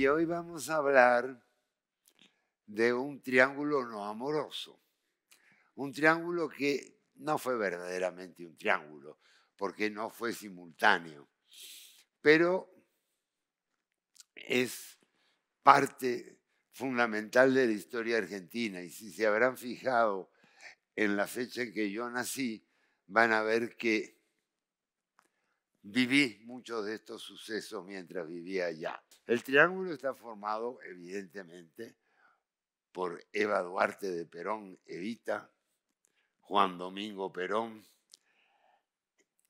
Y hoy vamos a hablar de un triángulo no amoroso. Un triángulo que no fue verdaderamente un triángulo, porque no fue simultáneo, pero es parte fundamental de la historia argentina. Y si se habrán fijado en la fecha en que yo nací, van a ver que viví muchos de estos sucesos mientras vivía allá. El triángulo está formado, evidentemente, por Eva Duarte de Perón, Evita, Juan Domingo Perón,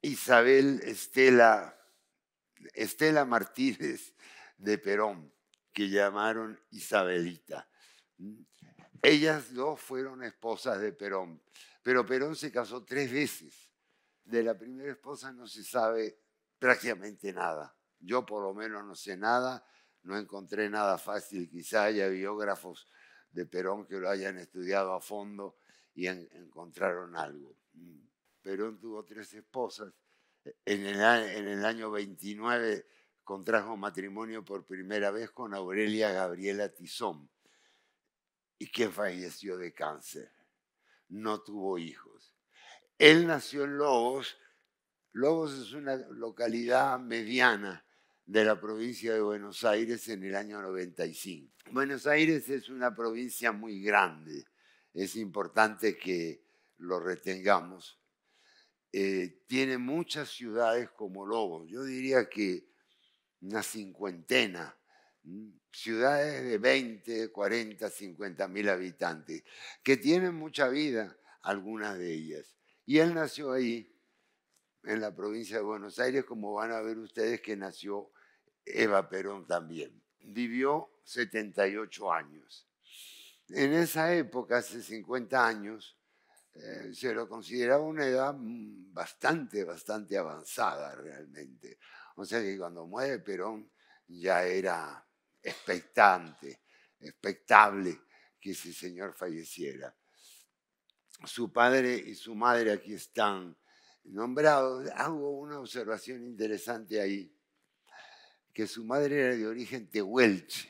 Isabel Estela, Estela Martínez de Perón, que llamaron Isabelita. Ellas dos fueron esposas de Perón, pero Perón se casó tres veces. De la primera esposa no se sabe prácticamente nada. Yo por lo menos no sé nada, no encontré nada fácil, quizá haya biógrafos de Perón que lo hayan estudiado a fondo y encontraron algo. Perón tuvo tres esposas. En el, en el año 29 contrajo matrimonio por primera vez con Aurelia Gabriela Tizón, y que falleció de cáncer. No tuvo hijos. Él nació en Lobos. Lobos es una localidad mediana de la provincia de Buenos Aires en el año 95. Buenos Aires es una provincia muy grande, es importante que lo retengamos. Eh, tiene muchas ciudades como Lobos, yo diría que una cincuentena, mm, ciudades de 20, 40, 50 mil habitantes, que tienen mucha vida, algunas de ellas. Y él nació ahí, en la provincia de Buenos Aires, como van a ver ustedes que nació Eva Perón también. Vivió 78 años. En esa época, hace 50 años, eh, se lo consideraba una edad mm, bastante, bastante avanzada realmente. O sea que cuando muere Perón ya era expectante, expectable que ese señor falleciera. Su padre y su madre aquí están nombrados. Hago una observación interesante ahí que su madre era de origen tehuelche,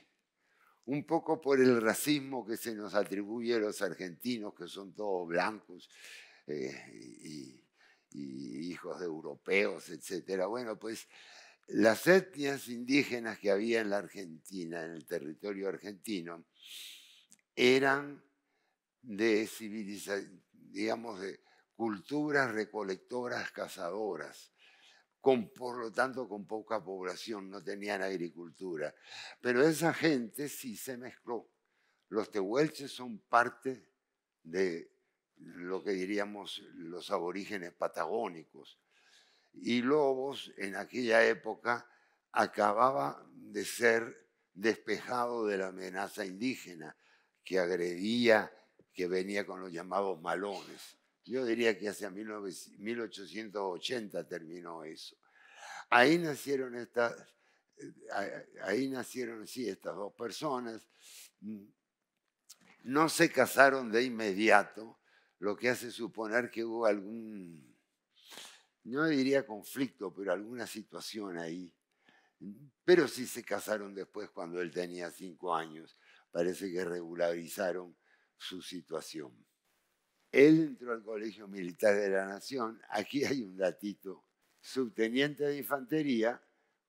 un poco por el racismo que se nos atribuye a los argentinos, que son todos blancos eh, y, y, hijos de europeos, etc. Bueno, pues las etnias indígenas que había en la Argentina, en el territorio argentino, eran de civilización, digamos, de culturas recolectoras, cazadoras, por lo tanto con poca población, no tenían agricultura. Pero esa gente sí se mezcló. Los tehuelches son parte de lo que diríamos los aborígenes patagónicos. Y Lobos en aquella época acababa de ser despejado de la amenaza indígena que agredía, que venía con los llamados malones. Yo diría que hacia 1880 terminó eso. Ahí nacieron estas, eh, ahí nacieron, sí, estas dos personas. No se casaron de inmediato, lo que hace suponer que hubo algún, no diría conflicto, pero alguna situación ahí. Pero sí se casaron después cuando él tenía cinco años. Parece que regularizaron su situación. Él entró al Colegio Militar de la Nación. Aquí hay un datito. Subteniente de infantería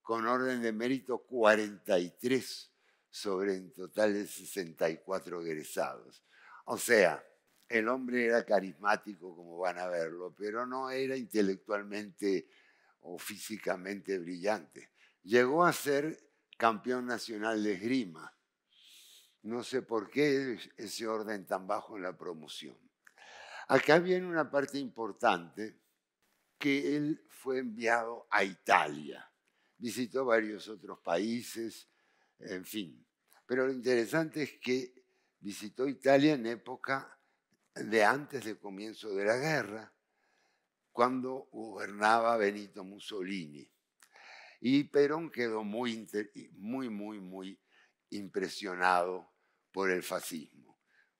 con orden de mérito 43 sobre en total de 64 egresados. O sea, el hombre era carismático, como van a verlo, pero no era intelectualmente o físicamente brillante. Llegó a ser campeón nacional de esgrima. No sé por qué ese orden tan bajo en la promoción. Acá viene una parte importante, que él fue enviado a Italia, visitó varios otros países, en fin. Pero lo interesante es que visitó Italia en época de antes del comienzo de la guerra, cuando gobernaba Benito Mussolini. Y Perón quedó muy, muy, muy, muy impresionado por el fascismo.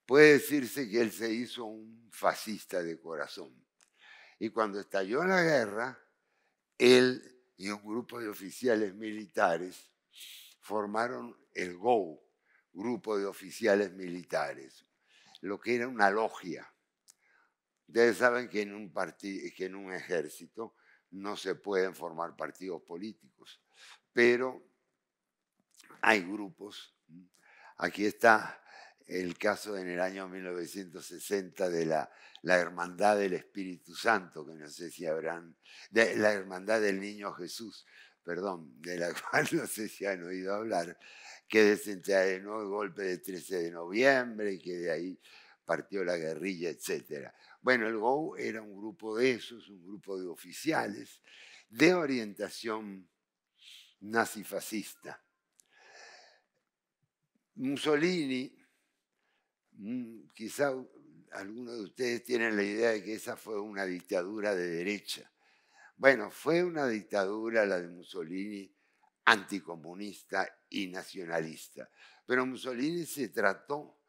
Puede decirse que él se hizo un fascista de corazón. Y cuando estalló la guerra, él y un grupo de oficiales militares formaron el GO, grupo de oficiales militares, lo que era una logia. Ustedes saben que en un, que en un ejército no se pueden formar partidos políticos, pero hay grupos. Aquí está el caso en el año 1960 de la, Hermandad del Espíritu Santo, que no sé si habrán, de la Hermandad del Niño Jesús, perdón, de la cual no sé si han oído hablar, que desencadenó el golpe del 13 de noviembre y que de ahí partió la guerrilla, etc. Bueno, el GO era un grupo de esos, un grupo de oficiales de orientación nazifascista. Mussolini Mm, quizá algunos de ustedes tienen la idea de que esa fue una dictadura de derecha. Bueno, fue una dictadura la de Mussolini anticomunista y nacionalista. Pero Mussolini se trató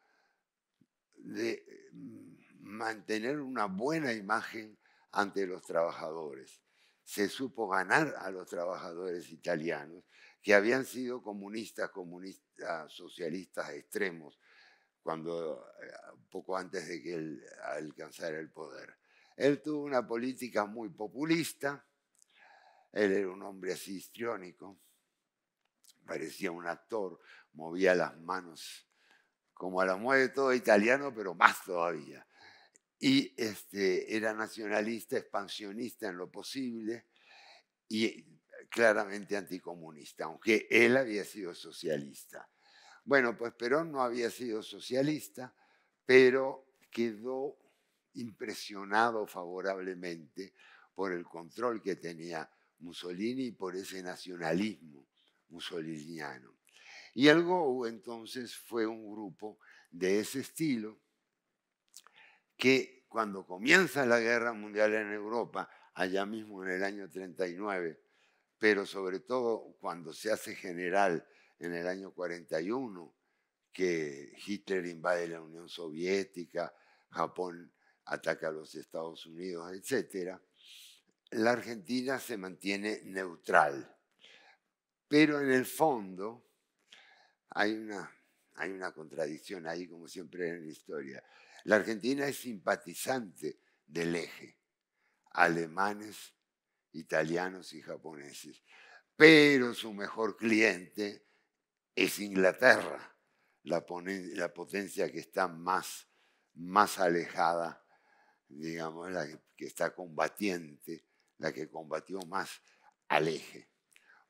de mm, mantener una buena imagen ante los trabajadores. Se supo ganar a los trabajadores italianos que habían sido comunistas, comunistas, socialistas extremos, cuando, eh, poco antes de que él alcanzara el poder. Él tuvo una política muy populista, él era un hombre así histriónico, parecía un actor, movía las manos como a la mueve todo italiano, pero más todavía. Y este, era nacionalista, expansionista en lo posible y claramente anticomunista, aunque él había sido socialista. Bueno, pues Perón no había sido socialista, pero quedó impresionado favorablemente por el control que tenía Mussolini y por ese nacionalismo mussoliniano. Y el GOU entonces fue un grupo de ese estilo que cuando comienza la guerra mundial en Europa, allá mismo en el año 39, pero sobre todo cuando se hace general en el año 41 que Hitler invade la Unión Soviética, Japón ataca a los Estados Unidos, etc., la Argentina se mantiene neutral. Pero en el fondo hay una, hay una contradicción ahí, como siempre en la historia. La Argentina es simpatizante del eje, alemanes, italianos y japoneses, pero su mejor cliente es Inglaterra la, potencia que está más, más alejada, digamos, la que, está combatiente, la que combatió más al eje.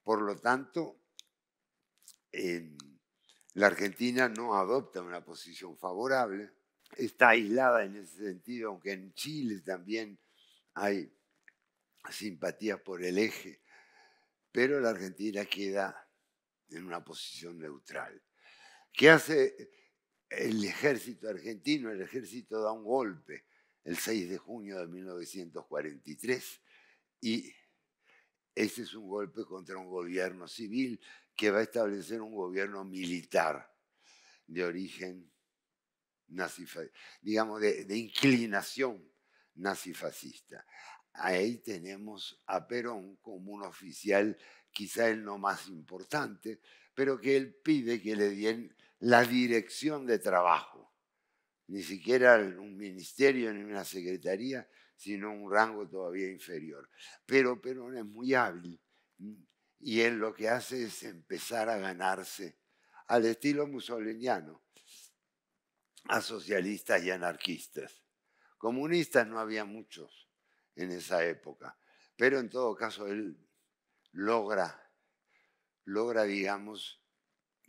Por lo tanto, la Argentina no adopta una posición favorable, está aislada en ese sentido, aunque en Chile también hay simpatías por el eje, pero la Argentina queda en una posición neutral. ¿Qué hace el ejército argentino? El ejército da un golpe el 6 de junio de 1943 y ese es un golpe contra un gobierno civil que va a establecer un gobierno militar de origen nazi, digamos, de, de inclinación nazifascista. Ahí tenemos a Perón como un oficial quizá el no más importante, pero que él pide que le den la dirección de trabajo, ni siquiera un ministerio ni una secretaría, sino un rango todavía inferior. Pero Perón es muy hábil y él lo que hace es empezar a ganarse al estilo musoliniano a socialistas y anarquistas. Comunistas no había muchos en esa época, pero en todo caso él logra, logra, digamos,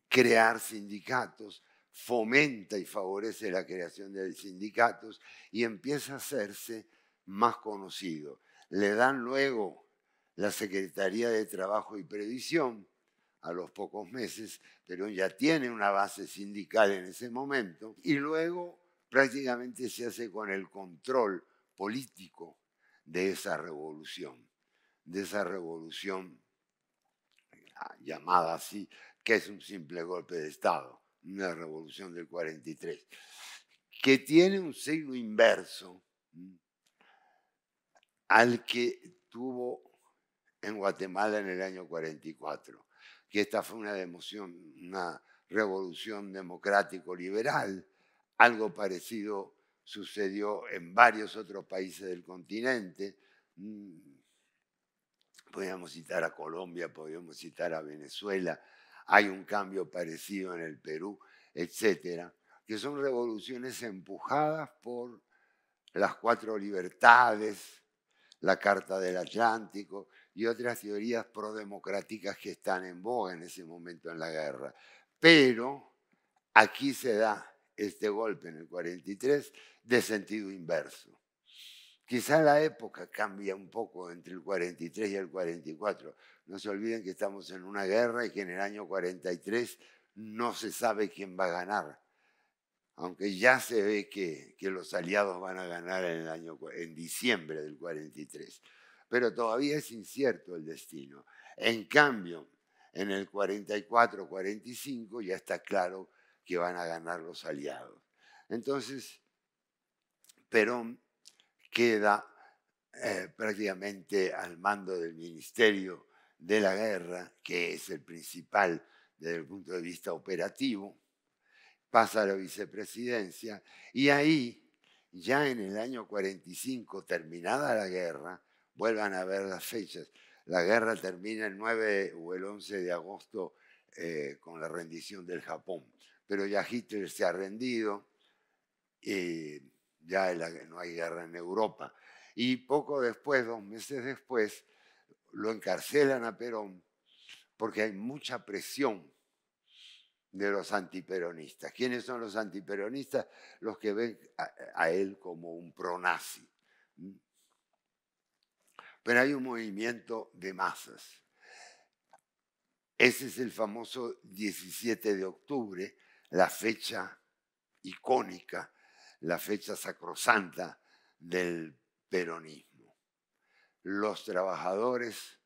crear sindicatos, fomenta y favorece la creación de sindicatos y empieza a hacerse más conocido. Le dan luego la Secretaría de Trabajo y Previsión a los pocos meses, pero ya tiene una base sindical en ese momento, y luego prácticamente se hace con el control político de esa revolución de esa revolución ah, llamada así, que es un simple golpe de Estado, una revolución del 43, que tiene un signo inverso al que tuvo en Guatemala en el año 44, que esta fue una, democión, una revolución democrático-liberal, algo parecido sucedió en varios otros países del continente, podríamos citar a Colombia, podríamos citar a Venezuela, hay un cambio parecido en el Perú, etcétera, que son revoluciones empujadas por las cuatro libertades, la Carta del Atlántico y otras teorías prodemocráticas que están en boga en ese momento en la guerra. Pero aquí se da este golpe en el 43 de sentido inverso. Quizá la época cambia un poco entre el 43 y el 44. No se olviden que estamos en una guerra y que en el año 43 no se sabe quién va a ganar, aunque ya se ve que, los aliados van a ganar en, el año, en diciembre del 43. Pero todavía es incierto el destino. En cambio, en el 44-45 ya está claro que van a ganar los aliados. Entonces, Perón queda eh, prácticamente al mando del Ministerio de la Guerra, que es el principal desde el punto de vista operativo, pasa a la vicepresidencia y ahí, ya en el año 45, terminada la guerra, vuelvan a ver las fechas. La guerra termina el 9 o el 11 de agosto eh, con la rendición del Japón, pero ya Hitler se ha rendido. Eh, ya no hay guerra en Europa. Y poco después, dos meses después, lo encarcelan a Perón porque hay mucha presión de los antiperonistas. ¿Quiénes son los antiperonistas? Los que ven a, él como un pronazi. Pero hay un movimiento de masas. Ese es el famoso 17 de octubre, la fecha icónica la fecha sacrosanta del peronismo. Los trabajadores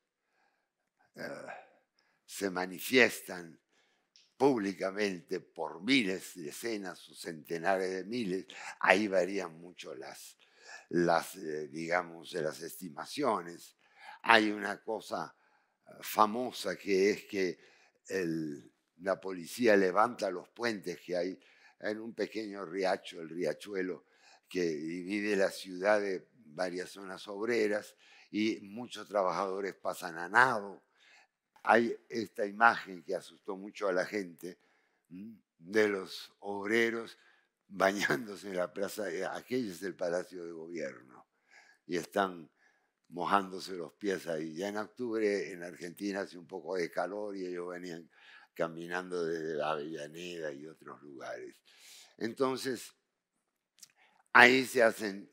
eh, se manifiestan públicamente por miles, decenas o centenares de miles. Ahí varían mucho las, las eh, digamos, las estimaciones. Hay una cosa eh, famosa que es que la policía levanta los puentes que hay en un pequeño riacho, el riachuelo, que divide la ciudad de varias zonas obreras y muchos trabajadores pasan a nado. Hay esta imagen que asustó mucho a la gente mm, de los obreros bañándose en la plaza, aquello es el Palacio de Gobierno, y están mojándose los pies ahí. Ya en octubre en Argentina hace un poco de calor y ellos venían caminando desde Avellaneda y otros lugares. Entonces, ahí se hacen,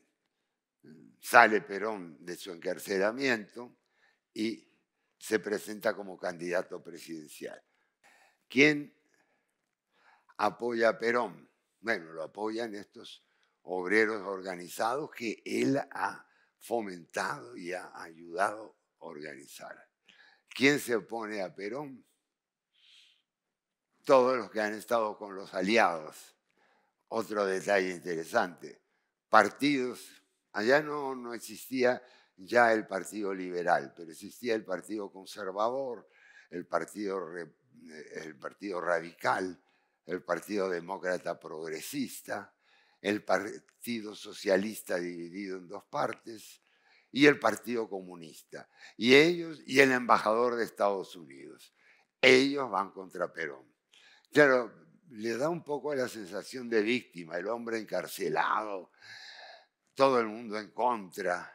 sale Perón de su encarcelamiento y se presenta como candidato presidencial. ¿Quién apoya a Perón? Bueno, lo apoyan estos obreros organizados que él ha fomentado y ha ayudado a organizar. ¿Quién se opone a Perón? todos los que han estado con los aliados. Otro detalle interesante, partidos, allá no, no existía ya el Partido Liberal, pero existía el Partido Conservador, el Partido, eh, el partido Radical, el Partido Demócrata Progresista, el Partido Socialista dividido en dos partes y el Partido Comunista. Y ellos y el embajador de Estados Unidos. Ellos van contra Perón. Claro, le da un poco la sensación de víctima, el hombre encarcelado, todo el mundo en contra.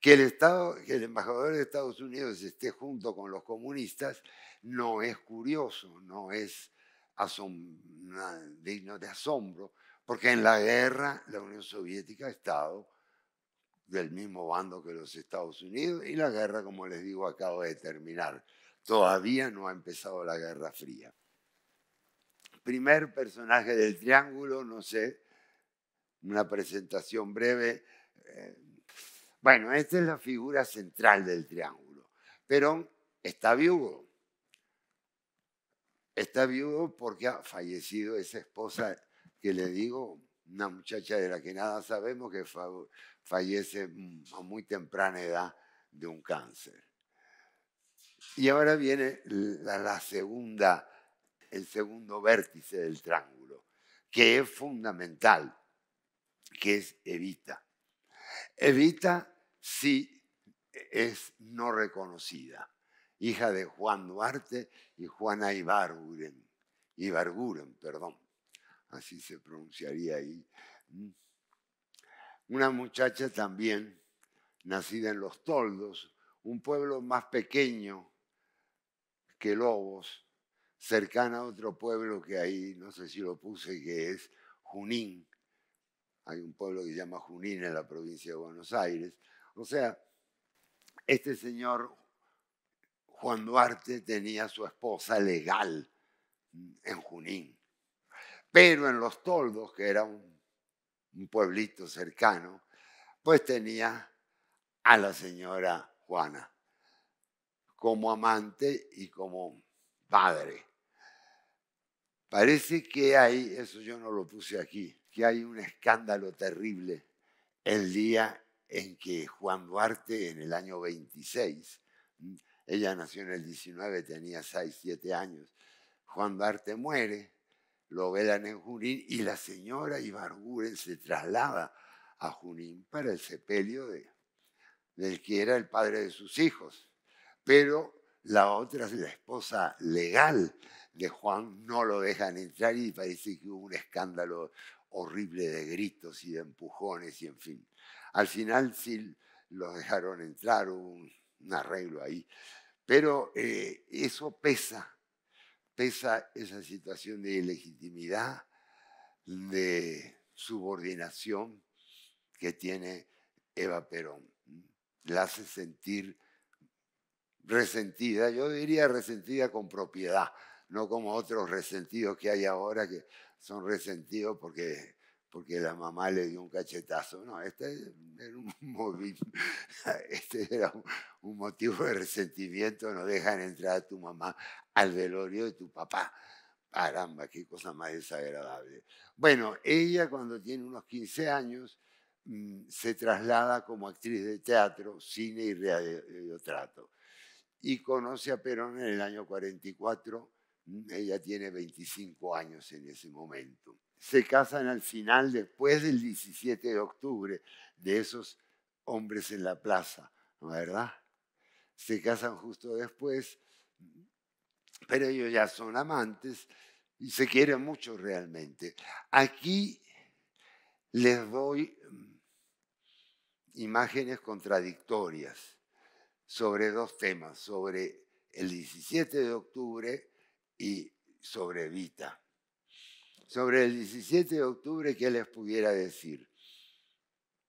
Que el, embajador de Estados Unidos esté junto con los comunistas no es curioso, no es digno de asombro, porque en la guerra la Unión Soviética ha estado del mismo bando que los Estados Unidos y la guerra, como les digo, acaba de terminar. Todavía no ha empezado la Guerra Fría. Primer personaje del triángulo, no sé, una presentación breve. Eh, bueno, esta es la figura central del triángulo. Perón está viudo. Está viudo porque ha fallecido esa esposa que le digo, una muchacha de la que nada sabemos que fallece a muy temprana edad de un cáncer. Y ahora viene la, segunda, el segundo vértice del triángulo, que es fundamental, que es Evita. Evita sí es no reconocida, hija de Juan Duarte y Juana Ibarguren, Ibarguren, perdón, así se pronunciaría ahí. Mm. Una muchacha también, nacida en Los Toldos, un pueblo más pequeño que Lobos, cercana a otro pueblo que ahí, no sé si lo puse, que es Junín. Hay un pueblo que se llama Junín en la provincia de Buenos Aires. O sea, este señor Juan Duarte tenía su esposa legal en Junín. Pero en Los Toldos, que era un, un pueblito cercano, pues tenía a la señora Juana como amante y como padre. Parece que hay, eso yo no lo puse aquí, que hay un escándalo terrible el día en que Juan Duarte, en el año 26, ella nació en el 19, tenía 6, 7 años, Juan Duarte muere, lo velan en Junín y la señora Ibarguren se traslada a Junín para el sepelio de, del que era el padre de sus hijos pero la otra, la esposa legal de Juan, no lo dejan entrar y parece que hubo un escándalo horrible de gritos y de empujones y en fin. Al final sí lo dejaron entrar, hubo un, arreglo ahí, pero eh, eso pesa, pesa esa situación de ilegitimidad, de subordinación que tiene Eva Perón. La hace sentir resentida, yo diría resentida con propiedad, no como otros resentidos que hay ahora que son resentidos porque, porque la mamá le dio un cachetazo. No, este, este era un, móvil, este era un motivo de resentimiento, no dejan entrar a tu mamá al velorio de tu papá. Caramba, qué cosa más desagradable. Bueno, ella cuando tiene unos 15 años mm, se traslada como actriz de teatro, cine y radiotrato y conoce a Perón en el año 44. Mm, ella tiene 25 años en ese momento. Se casan al final, después del 17 de octubre, de esos hombres en la plaza, ¿verdad? Se casan justo después, pero ellos ya son amantes y se quieren mucho realmente. Aquí les doy mm, imágenes contradictorias sobre dos temas, sobre el 17 de octubre y sobre Vita. Sobre el 17 de octubre, ¿qué les pudiera decir?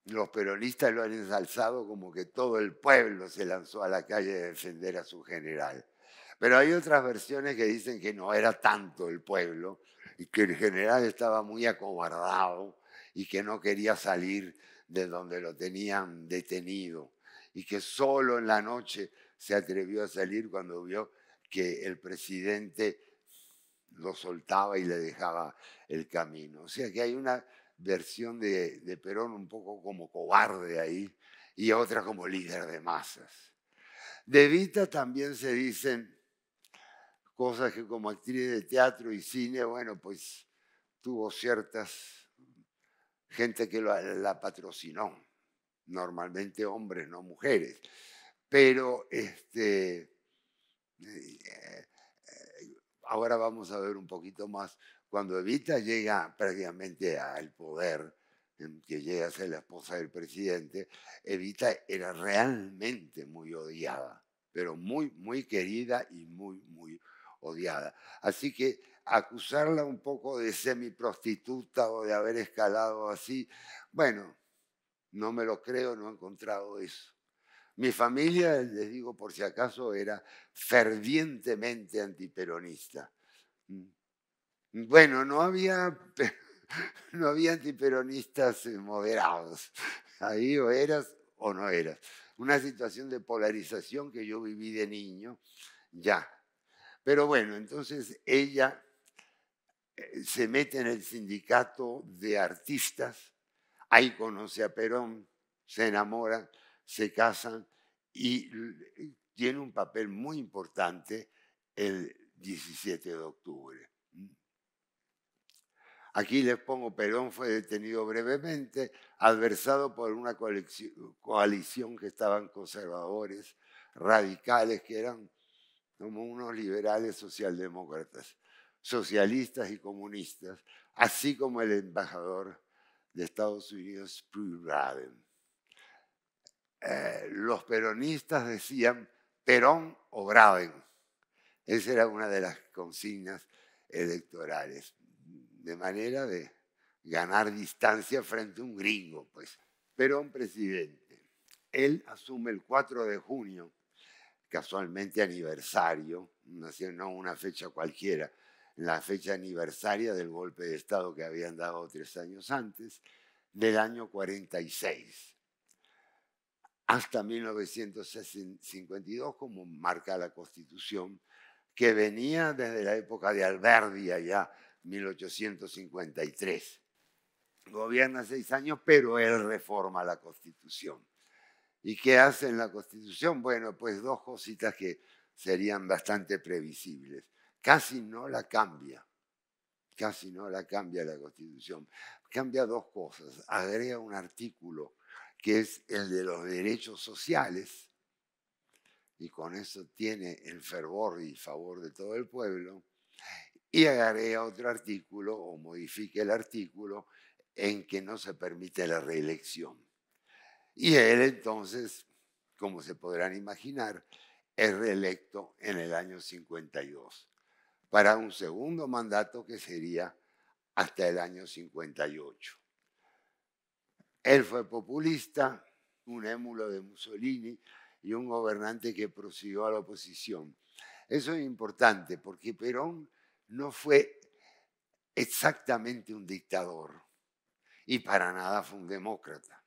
Los peronistas lo han ensalzado como que todo el pueblo se lanzó a la calle a defender a su general. Pero hay otras versiones que dicen que no era tanto el pueblo y que el general estaba muy acobardado y que no quería salir de donde lo tenían detenido y que solo en la noche se atrevió a salir cuando vio que el presidente lo soltaba y le dejaba el camino. O sea que hay una versión de, Perón un poco como cobarde ahí y otra como líder de masas. De Vita también se dicen cosas que como actriz de teatro y cine, bueno, pues tuvo ciertas gente que la patrocinó normalmente hombres, no mujeres. Pero este, eh, eh, ahora vamos a ver un poquito más. Cuando Evita llega prácticamente al poder, que llega a ser la esposa del presidente, Evita era realmente muy odiada, pero muy, muy querida y muy, muy odiada. Así que acusarla un poco de semi prostituta o de haber escalado así, bueno, no me lo creo, no he encontrado eso. Mi familia, les digo por si acaso, era fervientemente antiperonista. Mm. Bueno, no había, no había antiperonistas eh, moderados. Ahí o eras o no eras. Una situación de polarización que yo viví de niño, ya. Pero bueno, entonces ella eh, se mete en el sindicato de artistas ahí conoce a Perón, se enamoran, se casan y tiene un papel muy importante el 17 de octubre. Aquí les pongo, Perón fue detenido brevemente, adversado por una coalición que estaban conservadores, radicales, que eran como unos liberales socialdemócratas, socialistas y comunistas, así como el embajador de Estados Unidos, eh, los peronistas decían Perón o Braden. Esa era una de las consignas electorales, de manera de ganar distancia frente a un gringo, pues. Perón presidente. Él asume el 4 de junio, casualmente aniversario, no una fecha cualquiera, la fecha aniversaria del golpe de Estado que habían dado tres años antes, del año 46 hasta 1952, como marca la Constitución, que venía desde la época de Alberdi, allá 1853. Gobierna seis años, pero él reforma la Constitución. ¿Y qué hace en la Constitución? Bueno, pues dos cositas que serían bastante previsibles casi no la cambia, casi no la cambia la Constitución. Cambia dos cosas, agrega un artículo que es el de los derechos sociales, y con eso tiene el fervor y favor de todo el pueblo, y agrega otro artículo o modifica el artículo en que no se permite la reelección. Y él entonces, como se podrán imaginar, es reelecto en el año 52 para un segundo mandato que sería hasta el año 58. Él fue populista, un émulo de Mussolini y un gobernante que prosiguió a la oposición. Eso es importante porque Perón no fue exactamente un dictador y para nada fue un demócrata.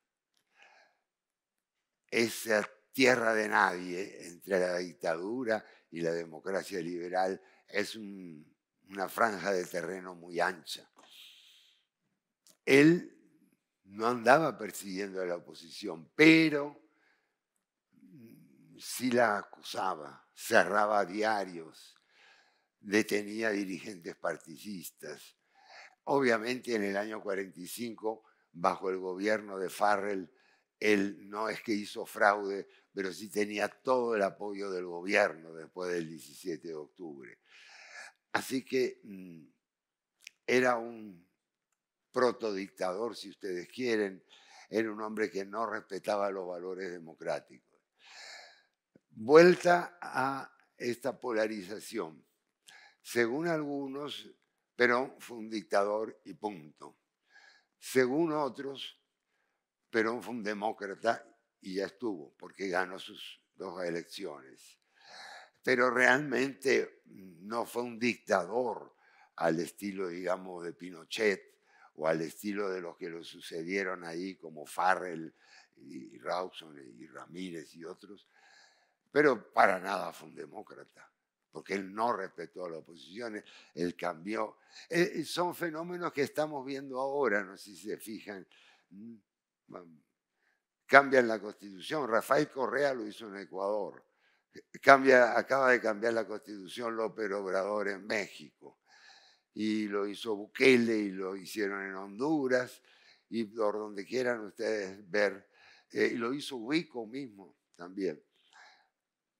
Esa tierra de nadie entre la dictadura y la democracia liberal es una franja de terreno muy ancha. Él no andaba persiguiendo a la oposición, pero sí la acusaba, cerraba diarios, detenía dirigentes partidistas. Obviamente en el año 45, bajo el gobierno de Farrell, él no es que hizo fraude, pero sí tenía todo el apoyo del gobierno después del 17 de octubre. Así que mm, era un protodictador, si ustedes quieren, era un hombre que no respetaba los valores democráticos. Vuelta a esta polarización. Según algunos, Perón fue un dictador y punto. Según otros, pero fue un demócrata y ya estuvo, porque ganó sus dos elecciones. Pero realmente no fue un dictador al estilo, digamos, de Pinochet o al estilo de los que lo sucedieron ahí, como Farrell y Rawson y Ramírez y otros. Pero para nada fue un demócrata, porque él no respetó a la oposición, él cambió. Eh, eh, son fenómenos que estamos viendo ahora, no sé si se fijan cambian la constitución. Rafael Correa lo hizo en Ecuador. Cambia, acaba de cambiar la constitución López Obrador en México. Y lo hizo Bukele y lo hicieron en Honduras y por donde quieran ustedes ver. Eh, y lo hizo Huico mismo también.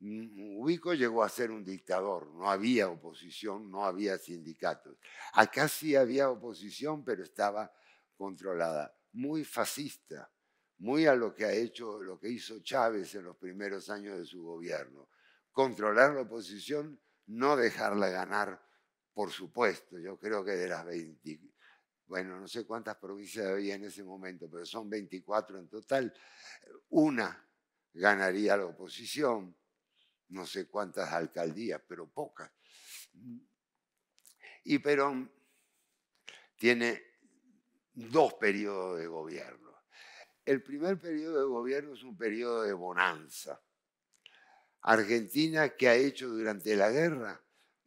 Huico mm, llegó a ser un dictador, no había oposición, no había sindicatos. Acá sí había oposición, pero estaba controlada muy fascista, muy a lo que ha hecho, lo que hizo Chávez en los primeros años de su gobierno. Controlar la oposición, no dejarla ganar, por supuesto. Yo creo que de las 20, bueno, no sé cuántas provincias había en ese momento, pero son 24 en total, una ganaría la oposición, no sé cuántas alcaldías, pero pocas. Y Perón tiene dos periodos de gobierno. El primer periodo de gobierno es un periodo de bonanza. Argentina, que ha hecho durante la guerra?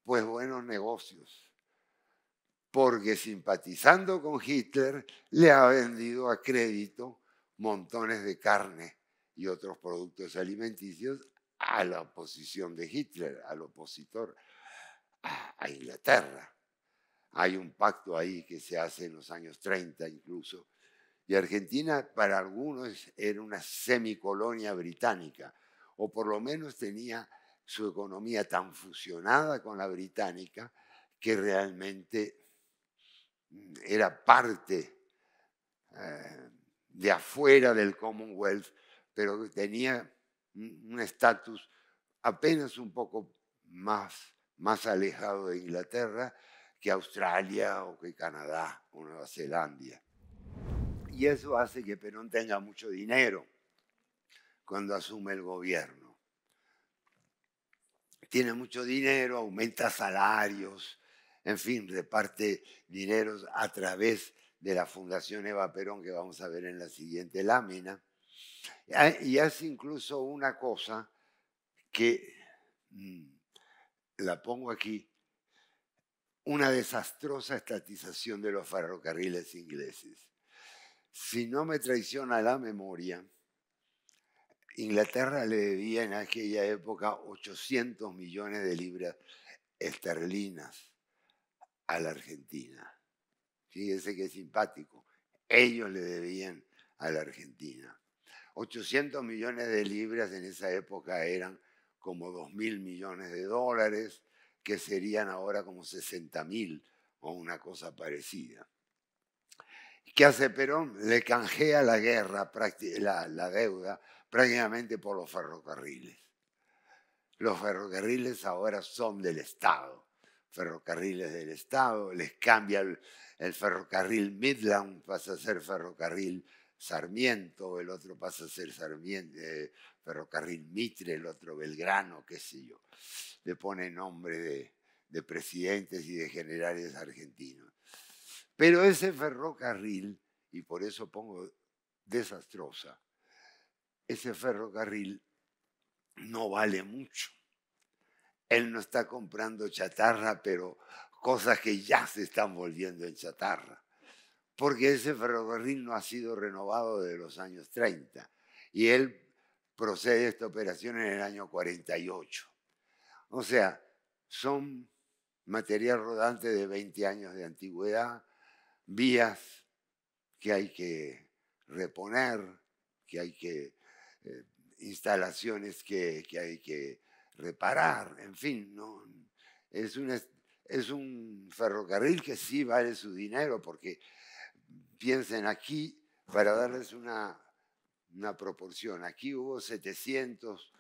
Pues buenos negocios. Porque simpatizando con Hitler, le ha vendido a crédito montones de carne y otros productos alimenticios a la oposición de Hitler, al opositor, a, Inglaterra. Hay un pacto ahí que se hace en los años 30 incluso. Y Argentina para algunos era una semicolonia británica, o por lo menos tenía su economía tan fusionada con la británica que realmente mm, era parte eh, de afuera del Commonwealth, pero tenía un estatus apenas un poco más, más alejado de Inglaterra que Australia o que Canadá o Nueva Zelanda. Y eso hace que Perón tenga mucho dinero cuando asume el gobierno. Tiene mucho dinero, aumenta salarios, en fin, reparte dineros a través de la Fundación Eva Perón que vamos a ver en la siguiente lámina. Y hace incluso una cosa que mm, la pongo aquí, una desastrosa estatización de los ferrocarriles ingleses. Si no me traiciona la memoria, Inglaterra le debía en aquella época 800 millones de libras esterlinas a la Argentina. Fíjense que es simpático. Ellos le debían a la Argentina. 800 millones de libras en esa época eran como 2 mil millones de dólares, que serían ahora como 60.000 o una cosa parecida. ¿Qué hace Perón? Le canjea la guerra, la, deuda, prácticamente por los ferrocarriles. Los ferrocarriles ahora son del Estado, ferrocarriles del Estado, les cambia el, ferrocarril Midland, pasa a ser ferrocarril Sarmiento, el otro pasa a ser Sarmiento, eh, ferrocarril Mitre, el otro Belgrano, qué sé yo. Le pone nombre de, presidentes y de generales argentinos. Pero ese ferrocarril, y por eso pongo desastrosa, ese ferrocarril no vale mucho. Él no está comprando chatarra, pero cosas que ya se están volviendo en chatarra. Porque ese ferrocarril no ha sido renovado desde los años 30. Y él procede esta operación en el año 48. O sea, son material rodante de 20 años de antigüedad, vías que hay que reponer, que hay que, eh, instalaciones que, que, hay que reparar, en fin, no, es, un, es un ferrocarril que sí vale su dinero, porque piensen aquí, para darles una una proporción. Aquí hubo 700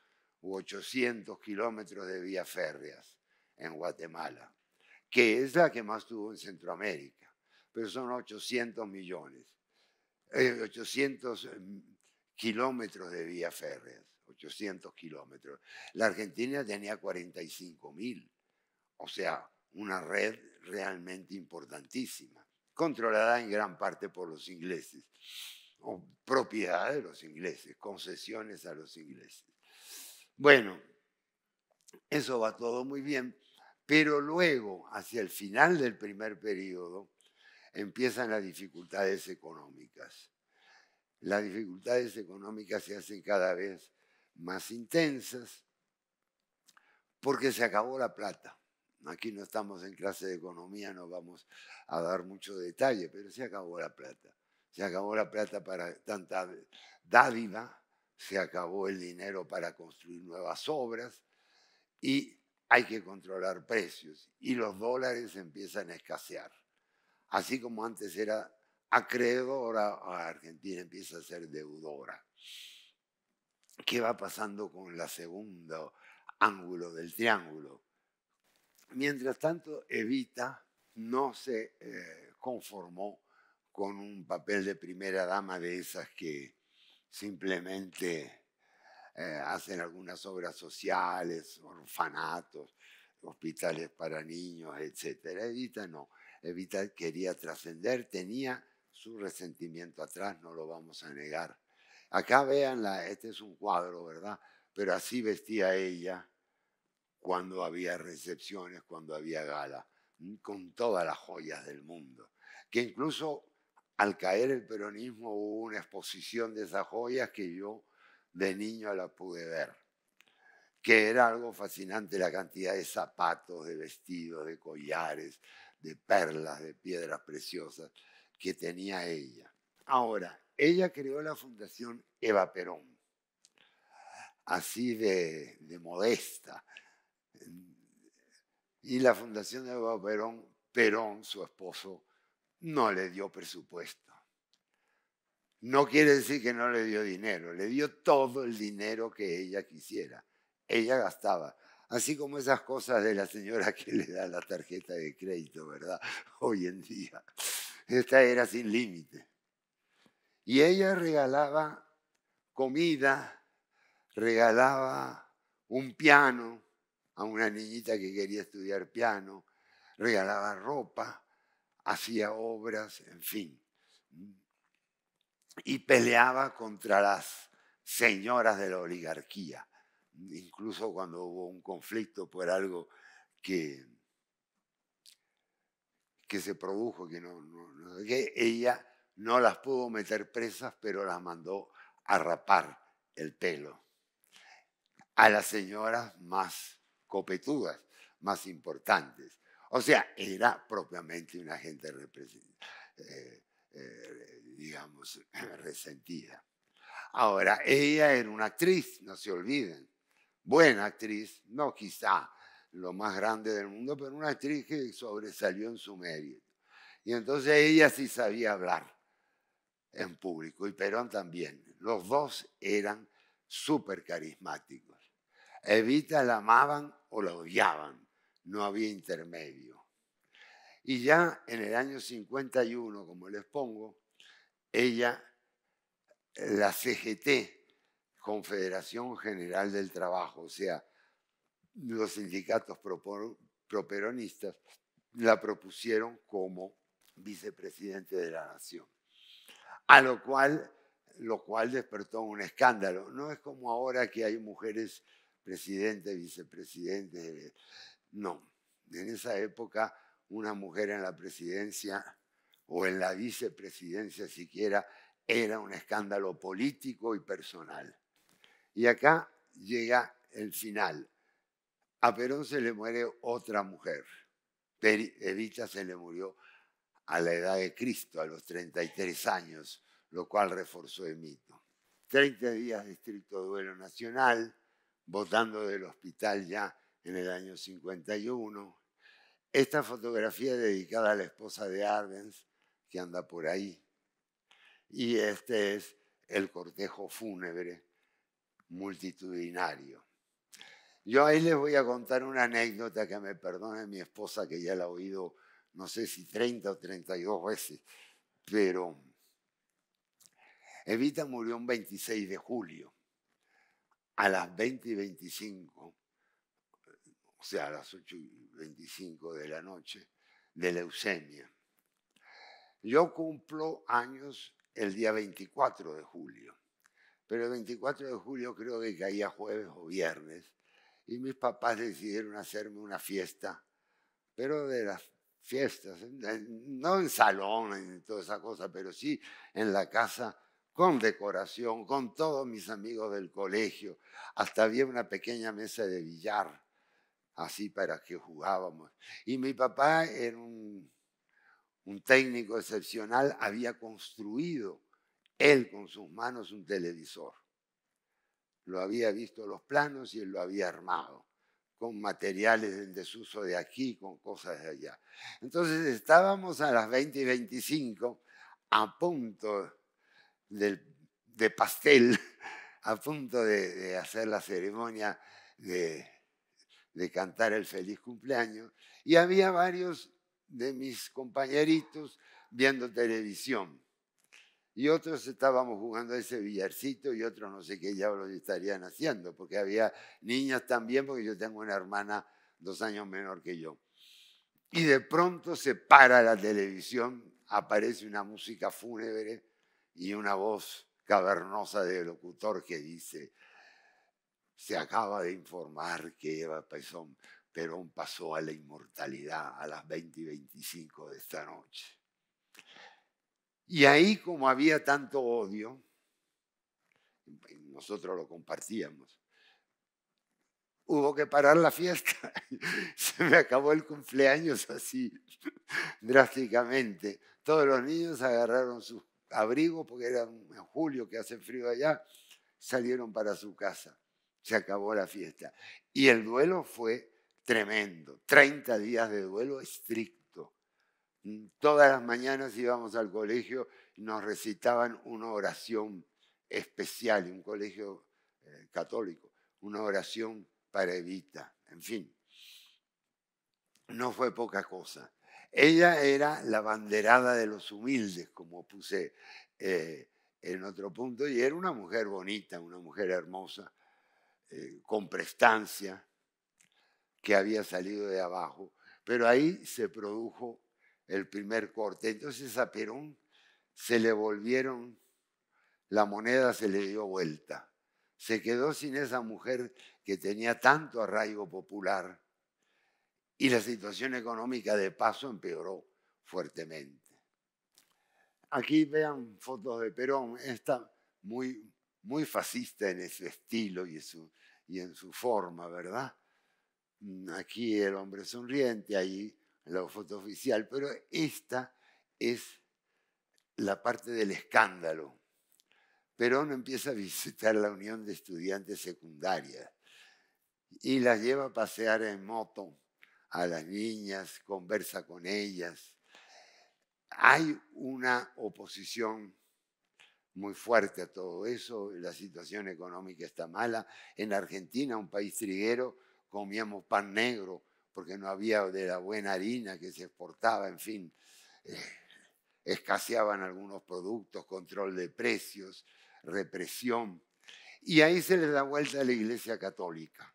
u 800 kilómetros de vías férreas en Guatemala, que es la que más tuvo en Centroamérica, pero son 800 millones, 800 eh, mm, kilómetros de vías férreas, 800 kilómetros. La Argentina tenía 45 mil, o sea, una red realmente importantísima, controlada en gran parte por los ingleses o propiedad de los ingleses, concesiones a los ingleses. Bueno, eso va todo muy bien, pero luego, hacia el final del primer periodo, empiezan las dificultades económicas. Las dificultades económicas se hacen cada vez más intensas porque se acabó la plata. Aquí no estamos en clase de economía, no vamos a dar mucho detalle, pero se acabó la plata se acabó la plata para tanta dádiva, se acabó el dinero para construir nuevas obras y hay que controlar precios y los dólares empiezan a escasear. Así como antes era acreedora, Argentina empieza a ser deudora. ¿Qué va pasando con el segundo ángulo del triángulo? Mientras tanto, Evita no se eh, conformó con un papel de primera dama de esas que simplemente eh, hacen algunas obras sociales, orfanatos, hospitales para niños, etc. Evita no, Evita quería trascender, tenía su resentimiento atrás, no lo vamos a negar. Acá la, este es un cuadro, ¿verdad? Pero así vestía ella cuando había recepciones, cuando había gala, mm, con todas las joyas del mundo, que incluso al caer el peronismo hubo una exposición de esas joyas que yo de niño la pude ver, que era algo fascinante la cantidad de zapatos, de vestidos, de collares, de perlas, de piedras preciosas que tenía ella. Ahora, ella creó la Fundación Eva Perón, así de, modesta. Y la Fundación Eva Perón, Perón, su esposo, no le dio presupuesto. No quiere decir que no le dio dinero, le dio todo el dinero que ella quisiera. Ella gastaba. Así como esas cosas de la señora que le da la tarjeta de crédito, ¿verdad? Hoy en día. Esta era sin límite. Y ella regalaba comida, regalaba un piano a una niñita que quería estudiar piano, regalaba ropa, hacía obras, en fin. Y peleaba contra las señoras de la oligarquía, incluso cuando hubo un conflicto por algo que, que se produjo, que no, ella no las pudo meter presas, pero las mandó a rapar el pelo. A las señoras más copetudas, más importantes. O sea, era propiamente una gente, eh, eh, digamos, resentida. Ahora, ella era una actriz, no se olviden, buena actriz, no quizá lo más grande del mundo, pero una actriz que sobresalió en su mérito. Y entonces ella sí sabía hablar en público y Perón también. Los dos eran súper carismáticos. Evita la amaban o la odiaban no había intermedio. Y ya en el año 51, como les pongo, ella, la CGT, Confederación General del Trabajo, o sea, los sindicatos properonistas, la propusieron como vicepresidente de la nación. A lo cual, lo cual despertó un escándalo. No es como ahora que hay mujeres presidentes, vicepresidentes, no. En esa época, una mujer en la presidencia o en la vicepresidencia siquiera era un escándalo político y personal. Y acá llega el final. A Perón se le muere otra mujer. Evita se le murió a la edad de Cristo, a los 33 años, lo cual reforzó el mito. 30 días de estricto duelo nacional, votando del hospital ya en el año 51. Esta fotografía dedicada a la esposa de Ardens, que anda por ahí. Y este es el cortejo fúnebre multitudinario. Yo ahí les voy a contar una anécdota que me perdone mi esposa, que ya la ha oído no sé si 30 o 32 veces, pero Evita murió un 26 de julio a las 20 y 25 o sea, a las 8 y 25 de la noche, de leucemia. Yo cumplo años el día 24 de julio, pero el 24 de julio creo que caía jueves o viernes, y mis papás decidieron hacerme una fiesta, pero de las fiestas, no en salón, en toda esa cosa, pero sí en la casa con decoración, con todos mis amigos del colegio. Hasta había una pequeña mesa de billar así para que jugábamos. Y mi papá era un, técnico excepcional, había construido él con sus manos un televisor. Lo había visto los planos y él lo había armado con materiales en desuso de aquí, con cosas de allá. Entonces estábamos a las 20 y 25 a punto de, pastel, a punto de hacer la ceremonia de, de cantar el feliz cumpleaños, y había varios de mis compañeritos viendo televisión. Y otros estábamos jugando ese billarcito y otros no sé qué diablos estarían haciendo, porque había niñas también, porque yo tengo una hermana dos años menor que yo. Y de pronto se para la televisión, aparece una música fúnebre y una voz cavernosa de locutor que dice, se acaba de informar que Eva Perón pasó a la inmortalidad a las 20 y 25 de esta noche. Y ahí como había tanto odio, nosotros lo compartíamos, hubo que parar la fiesta. Se me acabó el cumpleaños así drásticamente. Todos los niños agarraron sus abrigos porque era en julio que hace frío allá, salieron para su casa se acabó la fiesta. Y el duelo fue tremendo, 30 días de duelo estricto. Mm, todas las mañanas íbamos al colegio y nos recitaban una oración especial, un colegio eh, católico, una oración para Evita, en fin. No fue poca cosa. Ella era la banderada de los humildes, como puse eh, en otro punto, y era una mujer bonita, una mujer hermosa, eh, con prestancia, que había salido de abajo. Pero ahí se produjo el primer corte. Entonces a Perón se le volvieron, la moneda se le dio vuelta. Se quedó sin esa mujer que tenía tanto arraigo popular y la situación económica de paso empeoró fuertemente. Aquí vean fotos de Perón, esta muy, muy fascista en su estilo y en su, forma, ¿verdad? Mm, aquí el hombre sonriente, ahí la foto oficial, pero esta es la parte del escándalo. Pero Perón empieza a visitar la Unión de Estudiantes Secundarias y las lleva a pasear en moto a las niñas, conversa con ellas. Hay una oposición muy fuerte a todo eso, la situación económica está mala. En Argentina, un país triguero, comíamos pan negro porque no había de la buena harina que se exportaba, en fin, eh, escaseaban algunos productos, control de precios, represión. Y ahí se le da vuelta a la Iglesia Católica.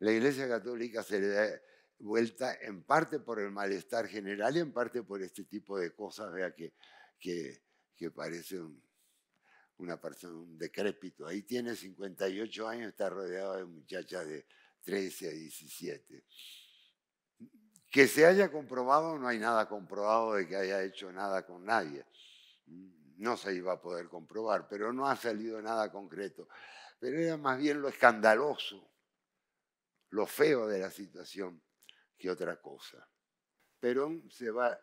La Iglesia Católica se le da vuelta en parte por el malestar general y en parte por este tipo de cosas, vea que, que parece un, una persona, un decrépito. Ahí tiene 58 años, está rodeado de muchachas de 13 a 17. Que se haya comprobado, no hay nada comprobado de que haya hecho nada con nadie. No se iba a poder comprobar, pero no ha salido nada concreto. Pero era más bien lo escandaloso, lo feo de la situación que otra cosa. Perón se va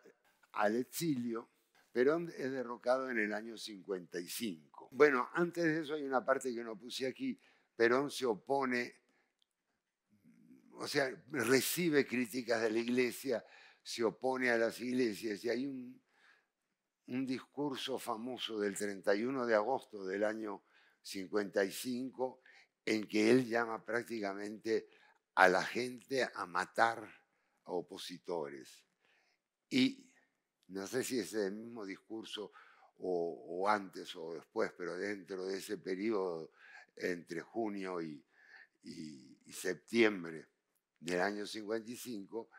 al exilio. Perón es derrocado en el año 55. Bueno, antes de eso hay una parte que no puse aquí. Perón se opone, o sea, recibe críticas de la iglesia, se opone a las iglesias. Y hay un, discurso famoso del 31 de agosto del año 55 en que él llama prácticamente a la gente a matar a opositores. Y no sé si es el mismo discurso o, antes o después, pero dentro de ese periodo entre junio y, septiembre del año 55,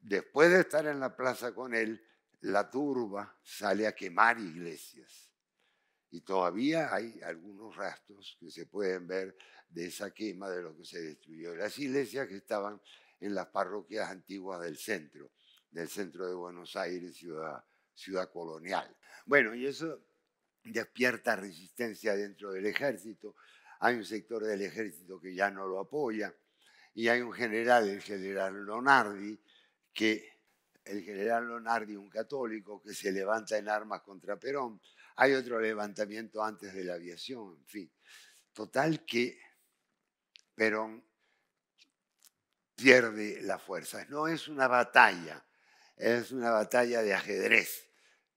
después de estar en la plaza con él, la turba sale a quemar iglesias. Y todavía hay algunos rastros que se pueden ver de esa quema de lo que se destruyó. Las iglesias que estaban en las parroquias antiguas del centro, del centro de Buenos Aires, ciudad ciudad colonial. Bueno, y eso despierta resistencia dentro del ejército. Hay un sector del ejército que ya no lo apoya y hay un general, el general Lonardi, que el general Lonardi, un católico, que se levanta en armas contra Perón. Hay otro levantamiento antes de la aviación, en fin. Total que Perón pierde las fuerzas. No es una batalla, es una batalla de ajedrez.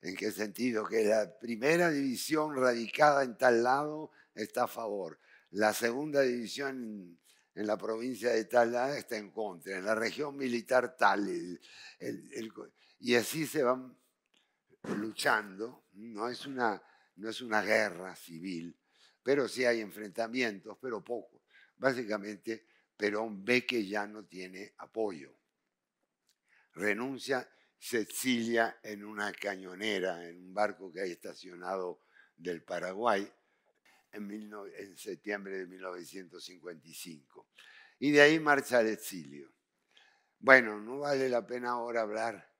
¿En qué sentido? Que la primera división radicada en tal lado está a favor, la segunda división en la provincia de tal lado está en contra, en la región militar tal. y así se van luchando, no es, una, no es una guerra civil, pero sí hay enfrentamientos, pero pocos. Básicamente, Perón ve que ya no tiene apoyo. Renuncia se exilia en una cañonera, en un barco que hay estacionado del Paraguay en, en septiembre de 1955. Y de ahí marcha al exilio. Bueno, no vale la pena ahora hablar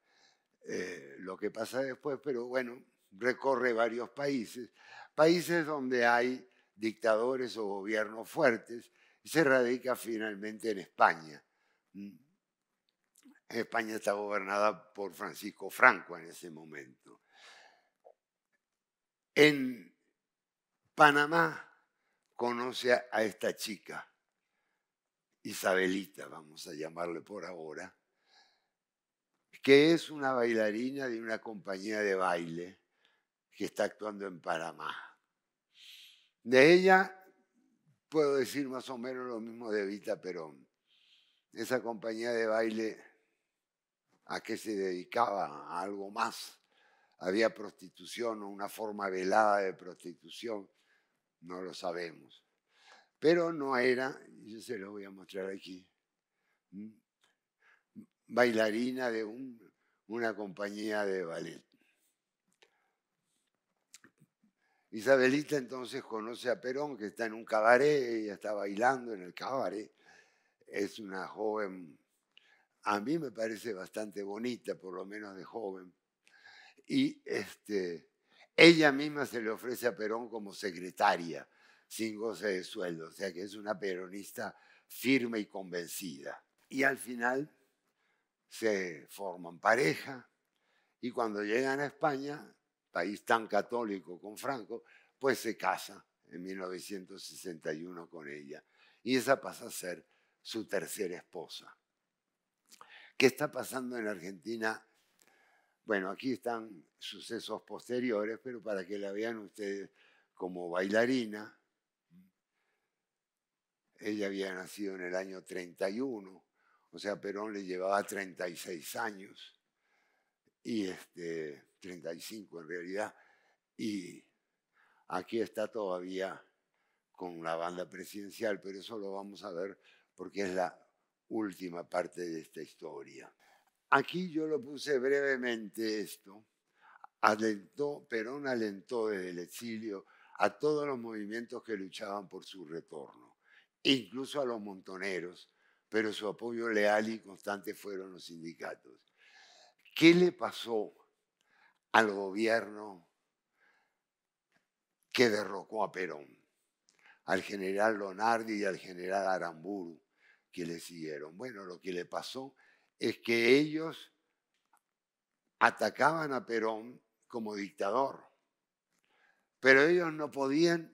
eh, lo que pasa después, pero bueno, recorre varios países, países donde hay dictadores o gobiernos fuertes, y se radica finalmente en España mm, España está gobernada por Francisco Franco en ese momento. En Panamá conoce a esta chica, Isabelita, vamos a llamarle por ahora, que es una bailarina de una compañía de baile que está actuando en Panamá. De ella puedo decir más o menos lo mismo de Vita, Perón. Esa compañía de baile a qué se dedicaba, a algo más. Había prostitución o una forma velada de prostitución, no lo sabemos. Pero no era, yo se lo voy a mostrar aquí, bailarina de una compañía de ballet. Isabelita entonces conoce a Perón, que está en un cabaret, ella está bailando en el cabaret. Es una joven a mí me parece bastante bonita, por lo menos de joven. Y este, ella misma se le ofrece a Perón como secretaria, sin goce de sueldo, o sea que es una peronista firme y convencida. Y al final se forman pareja y cuando llegan a España, país tan católico con Franco, pues se casa en 1961 con ella. Y esa pasa a ser su tercera esposa qué está pasando en Argentina. Bueno, aquí están sucesos posteriores, pero para que la vean ustedes como bailarina. Ella había nacido en el año 31, o sea, Perón le llevaba 36 años, y este, 35 en realidad, y aquí está todavía con la banda presidencial, pero eso lo vamos a ver porque es la última parte de esta historia. Aquí yo lo puse brevemente esto. Alentó, Perón alentó desde el exilio a todos los movimientos que luchaban por su retorno, incluso a los montoneros, pero su apoyo leal y constante fueron los sindicatos. ¿Qué le pasó al gobierno que derrocó a Perón? Al general Lonardi y al general Aramburu, que le siguieron. Bueno, lo que le pasó es que ellos atacaban a Perón como dictador, pero ellos no podían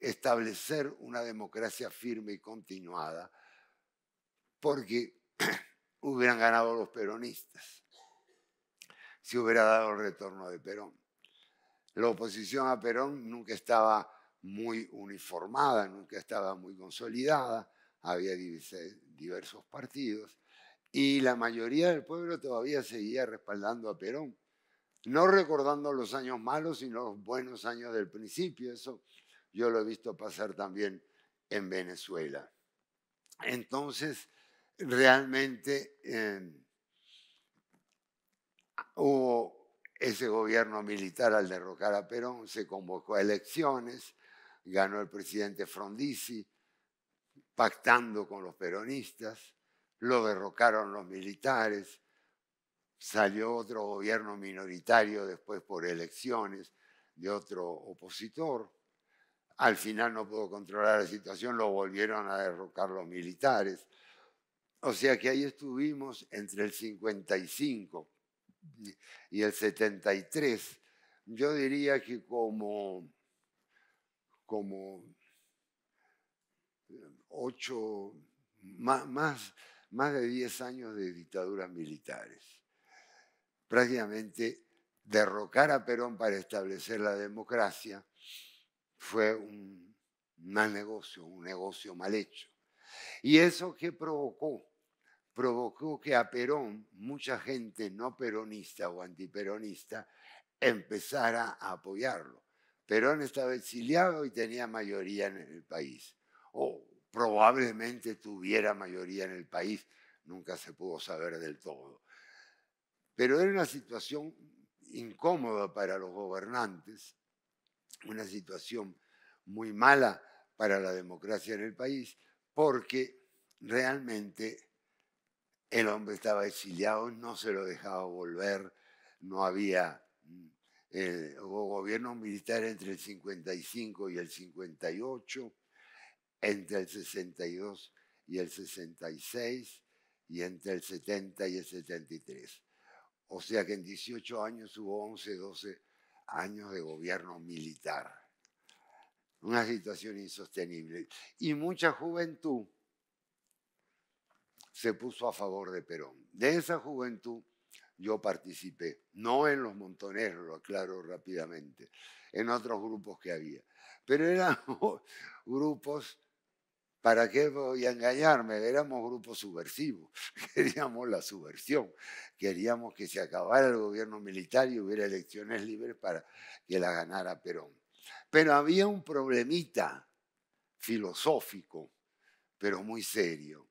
establecer una democracia firme y continuada porque hubieran ganado los peronistas si hubiera dado el retorno de Perón. La oposición a Perón nunca estaba muy uniformada, nunca estaba muy consolidada, había diversos partidos y la mayoría del pueblo todavía seguía respaldando a Perón, no recordando los años malos, sino los buenos años del principio. Eso yo lo he visto pasar también en Venezuela. Entonces, realmente em, hubo ese gobierno militar al derrocar a Perón, se convocó a elecciones, ganó el presidente Frondizi, pactando con los peronistas, lo derrocaron los militares, salió otro gobierno minoritario después por elecciones de otro opositor, al final no pudo controlar la situación, lo volvieron a derrocar los militares. O sea que ahí estuvimos entre el 55 y el 73, yo diría que como, como ocho, más, más, de 10 años de dictaduras militares. Prácticamente derrocar a Perón para establecer la democracia fue un mal negocio, un negocio mal hecho. ¿Y eso qué provocó? Provocó que a Perón mucha gente no peronista o antiperonista empezara a apoyarlo. Perón estaba exiliado y tenía mayoría en el país. ¡Oh! probablemente tuviera mayoría en el país, nunca se pudo saber del todo. Pero era una situación incómoda para los gobernantes, una situación muy mala para la democracia en el país, porque realmente el hombre estaba exiliado, no se lo dejaba volver, no había eh, gobierno militar entre el 55 y el 58, entre el 62 y el 66 y entre el 70 y el 73. O sea que en 18 años hubo 11, 12 años de gobierno militar. Una situación insostenible. Y mucha juventud se puso a favor de Perón. De esa juventud yo participé, no en los montoneros, lo aclaro rápidamente, en otros grupos que había, pero eran grupos ¿Para qué voy a engañarme? Éramos grupos subversivos, queríamos la subversión, queríamos que se acabara el gobierno militar y hubiera elecciones libres para que la ganara Perón. Pero había un problemita filosófico, pero muy serio,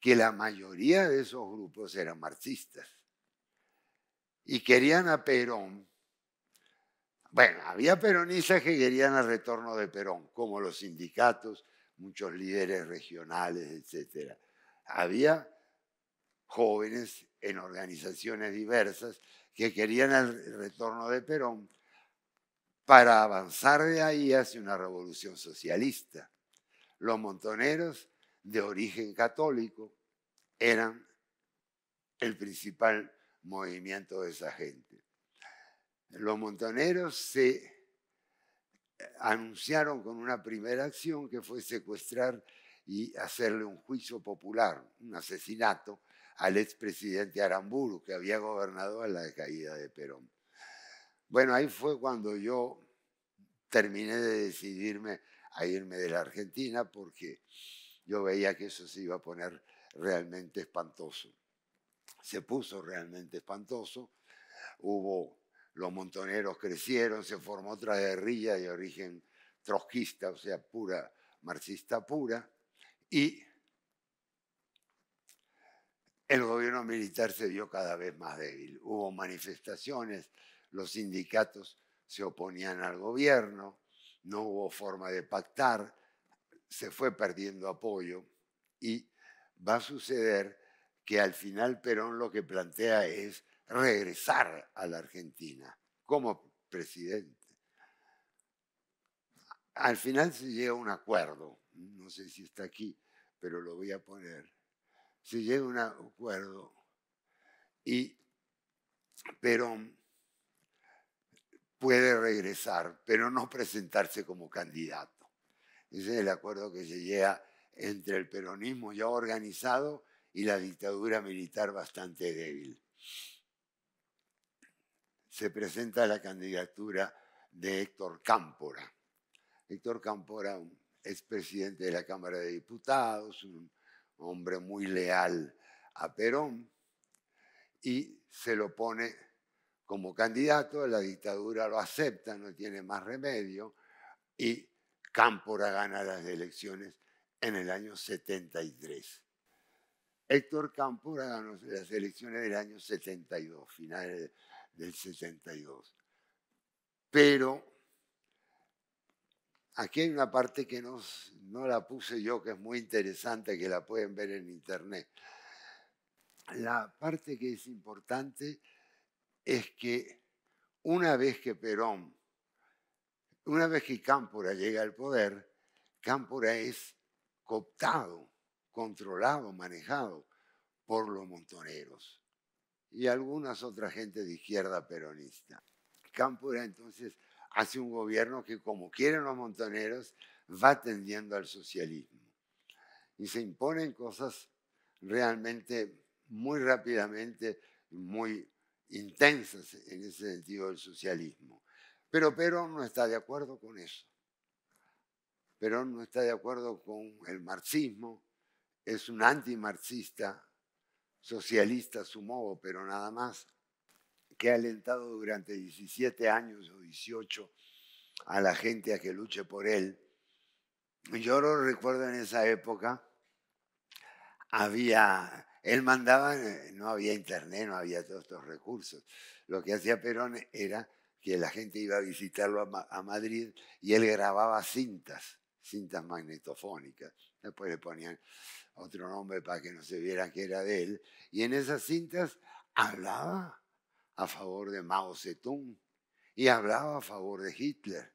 que la mayoría de esos grupos eran marxistas y querían a Perón. Bueno, había peronistas que querían el retorno de Perón, como los sindicatos muchos líderes regionales, etc. Había jóvenes en organizaciones diversas que querían el retorno de Perón para avanzar de ahí hacia una revolución socialista. Los montoneros de origen católico eran el principal movimiento de esa gente. Los montoneros se anunciaron con una primera acción que fue secuestrar y hacerle un juicio popular, un asesinato al expresidente Aramburu, que había gobernado a la caída de Perón. Bueno, ahí fue cuando yo terminé de decidirme a irme de la Argentina porque yo veía que eso se iba a poner realmente espantoso. Se puso realmente espantoso, hubo los montoneros crecieron, se formó otra guerrilla de origen trotskista, o sea, pura marxista pura, y el gobierno militar se vio cada vez más débil. Hubo manifestaciones, los sindicatos se oponían al gobierno, no hubo forma de pactar, se fue perdiendo apoyo y va a suceder que al final Perón lo que plantea es regresar a la Argentina como presidente. Al final se llega a un acuerdo, no sé si está aquí, pero lo voy a poner. Se llega a un acuerdo y Perón puede regresar, pero no presentarse como candidato. Ese es el acuerdo que se llega entre el peronismo ya organizado y la dictadura militar bastante débil se presenta la candidatura de Héctor Cámpora. Héctor Cámpora, es presidente de la Cámara de Diputados, un hombre muy leal a Perón, y se lo pone como candidato, la dictadura lo acepta, no tiene más remedio, y Cámpora gana las elecciones en el año 73. Héctor Cámpora ganó las elecciones del año 72, finales del 72. Pero aquí hay una parte que no la puse yo, que es muy interesante, que la pueden ver en internet. La parte que es importante es que una vez que Perón, una vez que Cámpora llega al poder, Cámpora es cooptado, controlado, manejado por los montoneros y algunas otras gente de izquierda peronista. Campura entonces hace un gobierno que, como quieren los montoneros, va tendiendo al socialismo. Y se imponen cosas realmente muy rápidamente, muy intensas en ese sentido del socialismo. Pero Perón no está de acuerdo con eso. Perón no está de acuerdo con el marxismo, es un antimarxista socialista sumo, pero nada más, que ha alentado durante 17 años o 18 a la gente a que luche por él. Yo lo recuerdo en esa época, había, él mandaba, no había internet, no había todos estos recursos. Lo que hacía Perón era que la gente iba a visitarlo a Madrid y él grababa cintas cintas magnetofónicas. Después le ponían otro nombre para que no se viera que era de él. Y en esas cintas hablaba a favor de Mao Zedong y hablaba a favor de Hitler.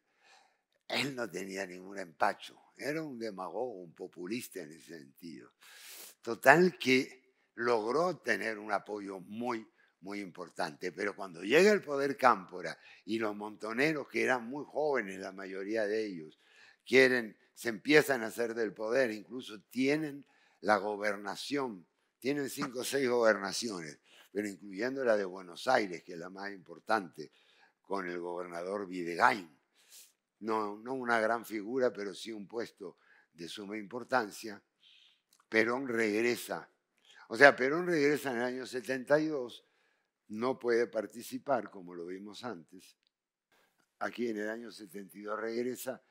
Él no tenía ningún empacho. Era un demagogo, un populista en ese sentido. Total que logró tener un apoyo muy, muy importante. Pero cuando llega el poder Cámpora y los montoneros, que eran muy jóvenes la mayoría de ellos, quieren, se empiezan a hacer del poder, incluso tienen la gobernación, tienen cinco o seis gobernaciones, pero incluyendo la de Buenos Aires, que es la más importante, con el gobernador Videgain. No, no una gran figura, pero sí un puesto de suma importancia. Perón regresa. O sea, Perón regresa en el año 72, no puede participar, como lo vimos antes. Aquí en el año 72 regresa,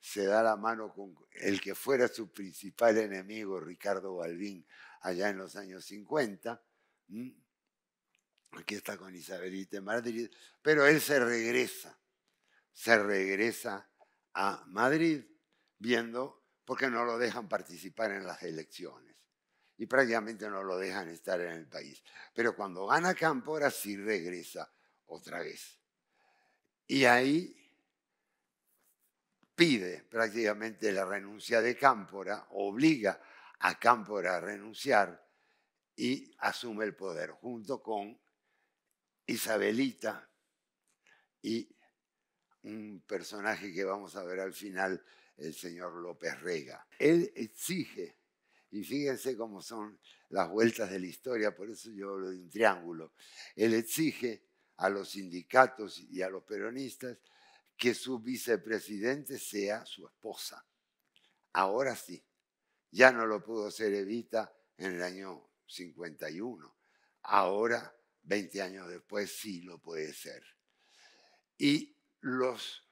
se da la mano con el que fuera su principal enemigo, Ricardo Balbín, allá en los años 50. Aquí está con Isabelita en Madrid, pero él se regresa, se regresa a Madrid viendo, porque no lo dejan participar en las elecciones y prácticamente no lo dejan estar en el país. Pero cuando gana campora sí regresa otra vez. Y ahí pide prácticamente la renuncia de Cámpora, obliga a Cámpora a renunciar y asume el poder junto con Isabelita y un personaje que vamos a ver al final, el señor López Rega. Él exige, y fíjense cómo son las vueltas de la historia, por eso yo hablo de un triángulo, él exige a los sindicatos y a los peronistas que su vicepresidente sea su esposa. Ahora sí, ya no lo pudo ser Evita en el año 51. Ahora, 20 años después, sí lo puede ser. Y los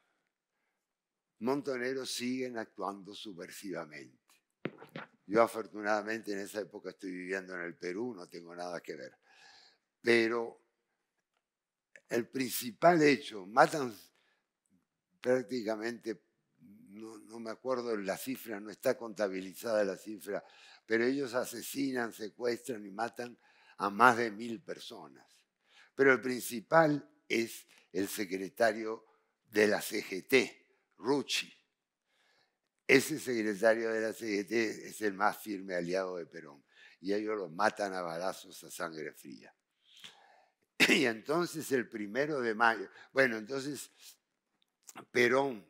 montoneros siguen actuando subversivamente. Yo afortunadamente en esa época estoy viviendo en el Perú, no tengo nada que ver. Pero el principal hecho, matan prácticamente, no, me acuerdo la cifra, no está contabilizada la cifra, pero ellos asesinan, secuestran y matan a más de mil personas. Pero el principal es el secretario de la CGT, Rucci. Ese secretario de la CGT es el más firme aliado de Perón y ellos lo matan a balazos a sangre fría. Y entonces el primero de mayo, bueno, entonces Perón,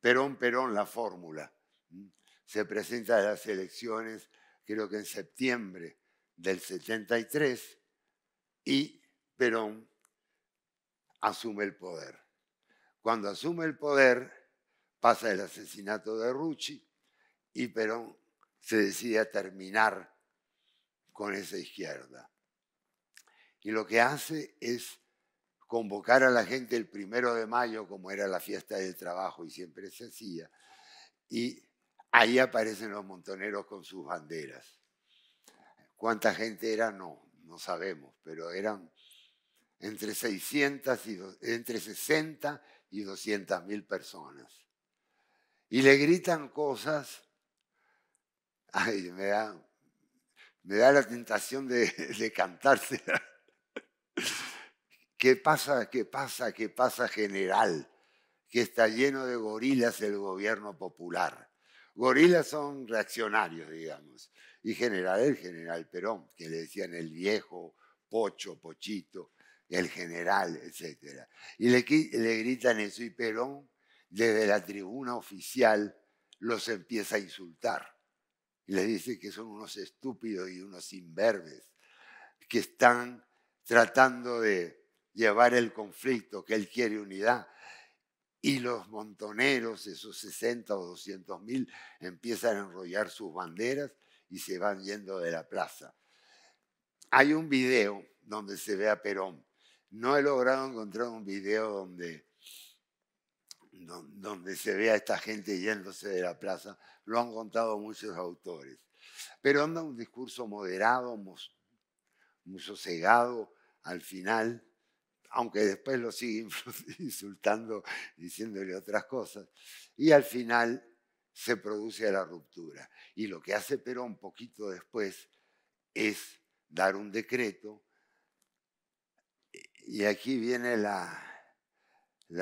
Perón, Perón, la fórmula. ¿Mm? Se presenta a las elecciones, creo que en septiembre del 73, y Perón asume el poder. Cuando asume el poder, pasa el asesinato de Rucci y Perón se decide a terminar con esa izquierda. Y lo que hace es convocar a la gente el primero de mayo, como era la fiesta del trabajo y siempre se hacía, y ahí aparecen los montoneros con sus banderas. ¿Cuánta gente era? No, no sabemos, pero eran entre, 600 y, entre 60 y 200 mil personas. Y le gritan cosas, ay, me da, me da la tentación de, de ¿Qué pasa, qué pasa, qué pasa general? Que está lleno de gorilas el gobierno popular. Gorilas son reaccionarios, digamos. Y general, el general Perón, que le decían el viejo, pocho, pochito, el general, etc. Y le, gritan eso y Perón, desde la tribuna oficial, los empieza a insultar. Y les dice que son unos estúpidos y unos imberbes que están tratando de llevar el conflicto, que él quiere unidad. Y los montoneros, esos 60 o 200 mil, empiezan a enrollar sus banderas y se van yendo de la plaza. Hay un video donde se ve a Perón. No he logrado encontrar un video donde, donde se ve a esta gente yéndose de la plaza. Lo han contado muchos autores. Pero anda un discurso moderado, muy sosegado al final aunque después lo sigue insultando, diciéndole otras cosas. Y al final se produce la ruptura. Y lo que hace Perón poquito después es dar un decreto. Y aquí viene la,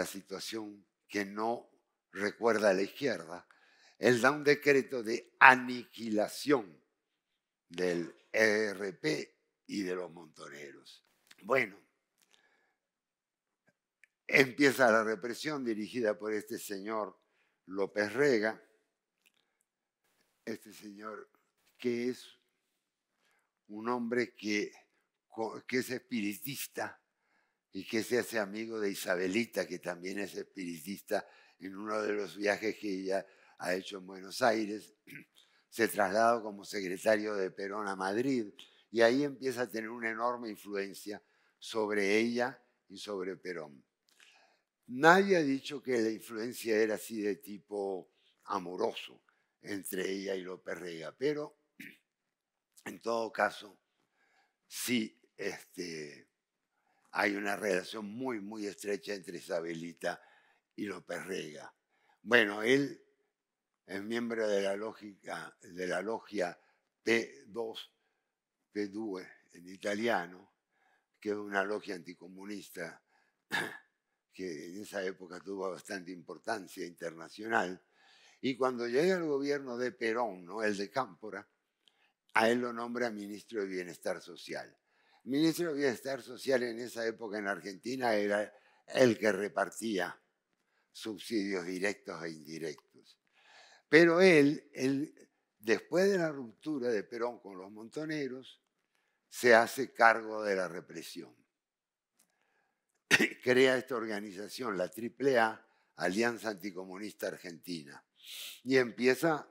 situación que no recuerda a la izquierda. Él da un decreto de aniquilación del ERP y de los montoneros. Bueno, Empieza la represión dirigida por este señor López Rega, este señor que es un hombre que, es espiritista y que se hace amigo de Isabelita, que también es espiritista, en uno de los viajes que ella ha hecho en Buenos Aires, se trasladó como secretario de Perón a Madrid y ahí empieza a tener una enorme influencia sobre ella y sobre Perón. Nadie ha dicho que la influencia era así de tipo amoroso entre ella y López Rega, pero en todo caso, sí este, hay una relación muy, muy estrecha entre Isabelita y López Rega. Bueno, él es miembro de la, lógica, de la logia P2, P2 en italiano, que es una logia anticomunista que en esa época tuvo bastante importancia internacional. Y cuando llega el gobierno de Perón, ¿no? el de Cámpora, a él lo nombra ministro de Bienestar Social. Ministro de Bienestar Social en esa época en Argentina era el que repartía subsidios directos e indirectos. Pero él, él después de la ruptura de Perón con los montoneros, se hace cargo de la represión crea esta organización, la AAA, Alianza Anticomunista Argentina, y empieza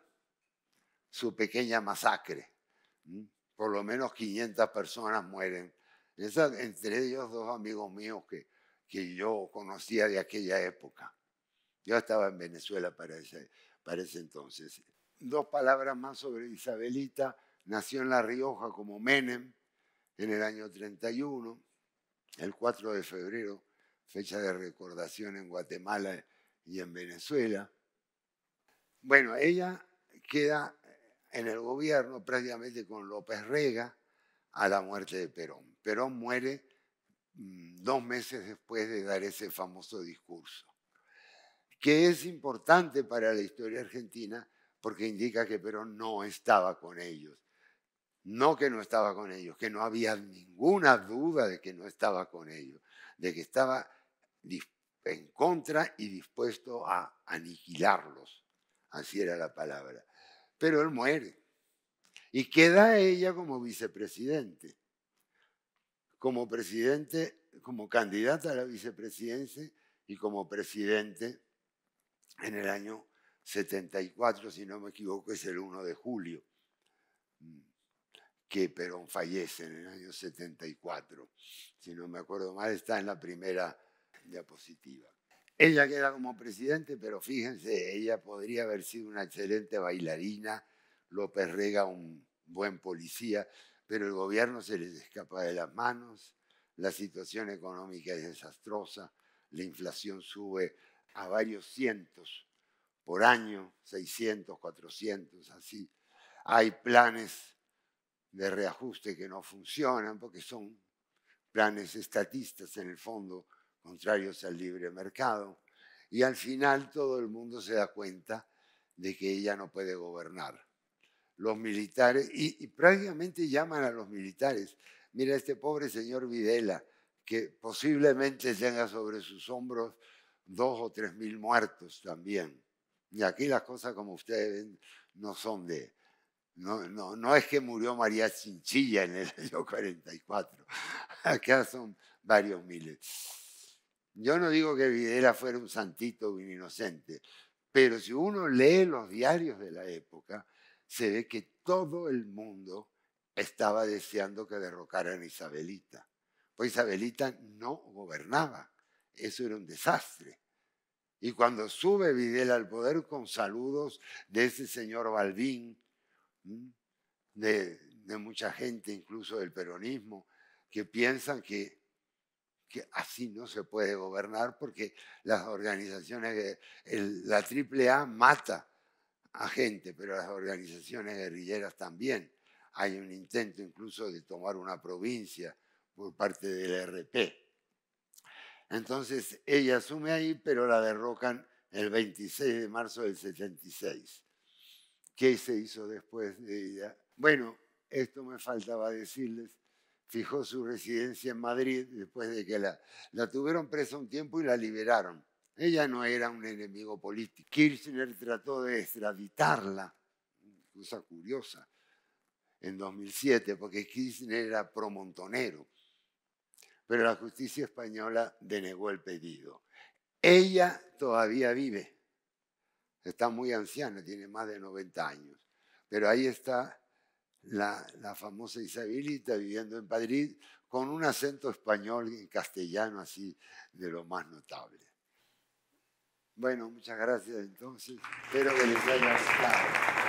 su pequeña masacre. Por lo menos 500 personas mueren. entre ellos dos amigos míos que, que yo conocía de aquella época. Yo estaba en Venezuela para ese, para ese entonces. Dos palabras más sobre Isabelita. Nació en La Rioja como Menem en el año 31, el 4 de febrero fecha de recordación en Guatemala y en Venezuela. Bueno, ella queda en el gobierno prácticamente con López Rega a la muerte de Perón. Perón muere mm, dos meses después de dar ese famoso discurso, que es importante para la historia argentina porque indica que Perón no estaba con ellos. No que no estaba con ellos, que no había ninguna duda de que no estaba con ellos, de que estaba en contra y dispuesto a aniquilarlos. Así era la palabra. Pero él muere y queda ella como vicepresidente, como presidente, como candidata a la vicepresidencia y como presidente en el año 74, si no me equivoco, es el 1 de julio, mm, que Perón fallece en el año 74. Si no me acuerdo mal, está en la primera diapositiva. Ella queda como presidente, pero fíjense, ella podría haber sido una excelente bailarina, López Rega un buen policía, pero el gobierno se les escapa de las manos, la situación económica es desastrosa, la inflación sube a varios cientos por año, 600, 400, así. Hay planes de reajuste que no funcionan porque son planes estatistas en el fondo contrarios al libre mercado. Y al final todo el mundo se da cuenta de que ella no puede gobernar. Los militares, y, prácticamente llaman a los militares, mira este pobre señor Videla, que posiblemente tenga sobre sus hombros dos o tres mil muertos también. Y aquí las cosas, como ustedes ven, no son de... No, no, no es que murió María Chinchilla en el año 44. Acá son varios miles. Yo no digo que Videla fuera un santito o un inocente, pero si uno lee los diarios de la época, se ve que todo el mundo estaba deseando que derrocaran a Isabelita. Pues Isabelita no gobernaba. Eso era un desastre. Y cuando sube Videla al poder con saludos de ese señor Balbín, de, de mucha gente, incluso del peronismo, que piensan que que así no se puede gobernar porque las organizaciones, la AAA mata a gente, pero las organizaciones guerrilleras también. Hay un intento incluso de tomar una provincia por parte del RP. Entonces ella asume ahí, pero la derrocan el 26 de marzo del 76. ¿Qué se hizo después de ella? Bueno, esto me faltaba decirles fijó su residencia en Madrid después de que la, tuvieron presa un tiempo y la liberaron. Ella no era un enemigo político. Kirchner trató de extraditarla, cosa curiosa, en 2007, porque Kirchner era promontonero. Pero la justicia española denegó el pedido. Ella todavía vive. Está muy anciana, tiene más de 90 años. Pero ahí está la, famosa Isabelita viviendo en Madrid con un acento español y castellano así de lo más notable. Bueno, muchas gracias entonces. Espero que les haya gustado.